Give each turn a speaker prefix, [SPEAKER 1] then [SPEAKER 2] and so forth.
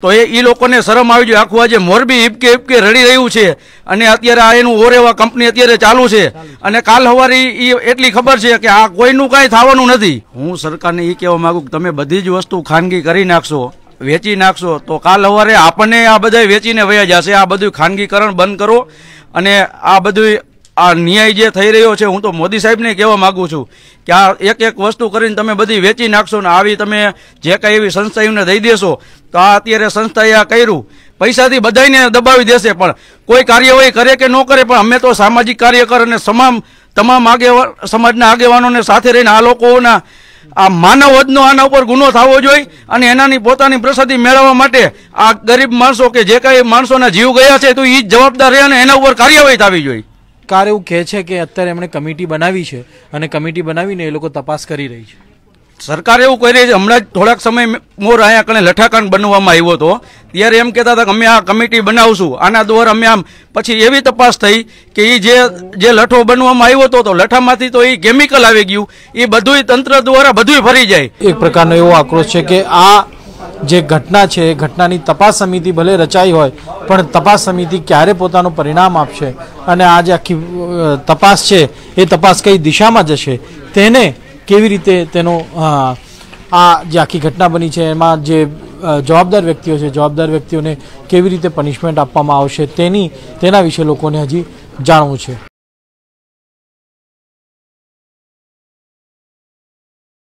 [SPEAKER 1] તો એ એ લોકોને શરમ આવી જોઈએ આખું આજે મોરબી હિપકે હિપકે રડી રહ્યું છે અને અત્યારે આ એનું ઓરેવા કંપની અત્યારે ચાલુ છે અને કાલ સવારે એ એટલી ખબર છે કે આ કોઈનું કાંઈ થવાનું નથી હું સરકારને એ કહેવા માગું કે તમે બધી જ વસ્તુ ખાનગી કરી નાખશો વેચી નાખશો તો કાલ સવારે આપણને આ બધા વેચીને વયા જશે આ બધું ખાનગીકરણ બંધ કરો અને આ બધું આ ન્યાય જે થઈ રહ્યો છે હું તો મોદી સાહેબને કહેવા માગું છું કે આ એક એક વસ્તુ કરીને તમે બધી વેચી નાખશો ને આવી તમે જે કાંઈ એવી સંસ્થા એમને દઈ દેશો તો આ અત્યારે સંસ્થાએ આ કર્યું પૈસાથી બધાને દબાવી દેશે પણ કોઈ કાર્યવાહી કરે કે ન કરે પણ અમે તો સામાજિક કાર્યકર અને તમામ તમામ આગેવાન સમાજના આગેવાનોને સાથે રહીને આ લોકોના આ માનવ માનવવધનો આના ઉપર ગુનો થવો જોઈએ અને એનાની પોતાની પ્રસાદી મેળવવા માટે આ ગરીબ માણસો કે જે કાંઈ માણસોના જીવ ગયા છે તો એ જ જવાબદાર રહે અને એના ઉપર કાર્યવાહી થવી જોઈએ
[SPEAKER 2] સરકાર એવું કહે છે કે અત્યારે એમણે કમિટી બનાવી છે અને કમિટી બનાવીને એ લોકો તપાસ કરી રહી છે
[SPEAKER 1] સરકાર એવું કહી રહી છે હમણાં જ થોડાક સમય મોર અહીંયા કણે લઠાકાંડ બનવામાં આવ્યો હતો ત્યારે એમ કહેતા હતા કે અમે આ કમિટી બનાવશું આના દ્વારા અમે આમ પછી એવી તપાસ થઈ કે એ જે જે લઠો બનવામાં આવ્યો હતો તો લઠામાંથી તો એ કેમિકલ આવી ગયું એ બધું તંત્ર
[SPEAKER 2] દ્વારા બધું ફરી જાય એક પ્રકારનો એવો આક્રોશ છે કે આ જે ઘટના છે એ ઘટનાની તપાસ સમિતિ ભલે રચાઈ હોય પણ તપાસ સમિતિ ક્યારે પોતાનું પરિણામ આપશે અને આ જે આખી તપાસ છે એ તપાસ કઈ દિશામાં જશે તેને કેવી રીતે તેનો આ જે આખી ઘટના બની છે એમાં જે જવાબદાર વ્યક્તિઓ છે જવાબદાર વ્યક્તિઓને કેવી રીતે પનિશમેન્ટ આપવામાં આવશે તેની તેના વિશે લોકોને હજી જાણવું છે